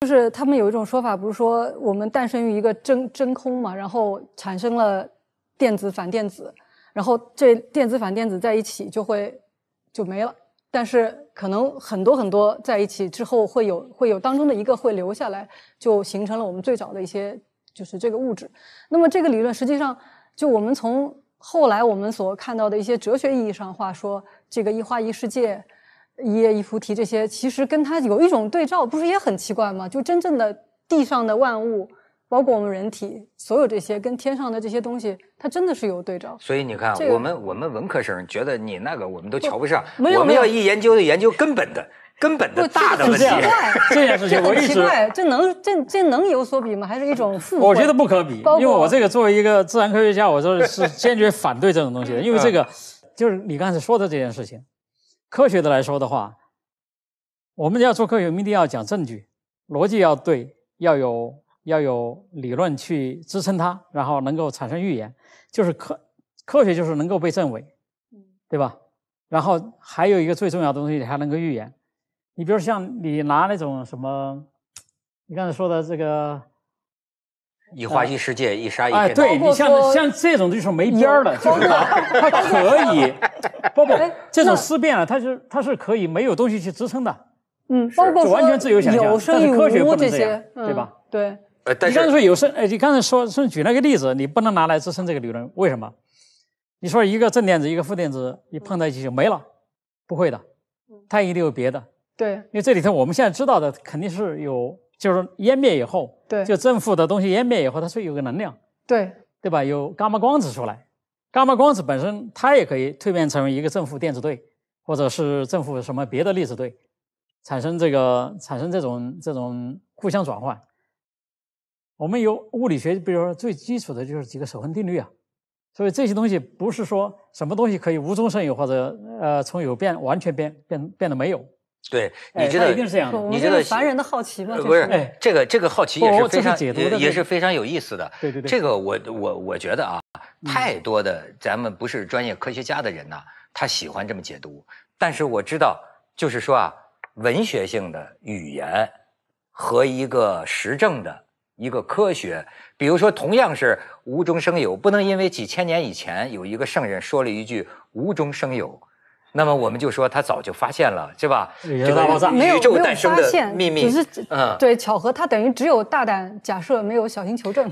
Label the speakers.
Speaker 1: 就是他们有一种说法，不是说我们诞生于一个真真空嘛，然后产生了电子反电子，然后这电子反电子在一起就会就没了。但是可能很多很多在一起之后会有会有当中的一个会留下来，就形成了我们最早的一些就是这个物质。那么这个理论实际上就我们从后来我们所看到的一些哲学意义上话，说这个一花一世界。一叶一菩提，这些其实跟它有一种对照，不是也很奇怪吗？就真正的地上的万物，包括我们人体所有这些，跟天上的这些东西，它真的是有对照。所
Speaker 2: 以你看，我们我们文科生觉得你那个我们都瞧不上，我们要一研究就研究根本的根本的大的问题。这件事情我一直这很奇
Speaker 1: 怪，这能这这能有所比吗？还是一种负？我觉得不可比，因为我
Speaker 3: 这个作为一个自然科学家，我是是坚决反对这种东西的，因为这个就是你刚才说的这件事情。科学的来说的话，我们要做科学，我们一定要讲证据，逻辑要对，要有要有理论去支撑它，然后能够产生预言，就是科科学就是能够被证伪，对吧？然后还有一个最重要的东西，还能够预言。你比如像你拿那种什么，你刚才说的这个，
Speaker 2: 一花一世界，一沙一哎，对你像像这
Speaker 3: 种就是没边儿了，就是？
Speaker 2: 它可以。
Speaker 3: 包括这种思辨了，它是它是可以没有东西去支撑的，
Speaker 1: 嗯，包括完全自由想象，但是科学不能这些，对吧？对。
Speaker 3: 呃，你刚才说有生，呃，你刚才说说举那个例子，你不能拿来支撑这个理论，为什么？你说一个正电子，一个负电子，你碰在一起就没了，不会的，它一定有别的。对，因为这里头我们现在知道的肯定是有，就是湮灭以后，对，就正负的东西湮灭以后，它是有个能量，对，对吧？有伽马光子出来。伽马光子本身，它也可以蜕变成为一个正负电子对，或者是正负什么别的粒子对，产生这个产生这种这种互相转换。我们有物理学，比如说最基础的就是几个守恒定律啊，所以这些东西不是说什么东西可以无中生有，或者呃从有变完全变变变得没有。
Speaker 2: 对，你知道一定是这样的。你知道凡人
Speaker 1: 的好奇吗？不是，
Speaker 2: 这个这个好奇也是非常，也是非常有意思的。对对对，这个我我我觉得啊，太多的咱们不是专业科学家的人呢，他喜欢这么解读。但是我知道，就是说啊，文学性的语言和一个实证的一个科学，比如说同样是无中生有，不能因为几千年以前有一个圣人说了一句无中生有。那么我们就说他早就发现了，是吧？大爆炸、宇宙诞生的秘密，只是嗯，对，
Speaker 1: 巧合，他等于只有大胆假设，没有小心求证。